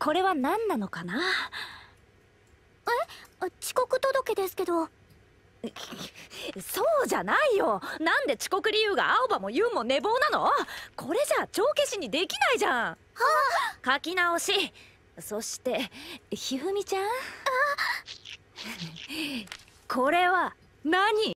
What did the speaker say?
これは何なのかなえ遅刻届ですけどそうじゃないよなんで遅刻理由が青葉もユンも寝坊なのこれじゃ帳消しにできないじゃん、はあ、書き直しそしてひふみちゃんこれは何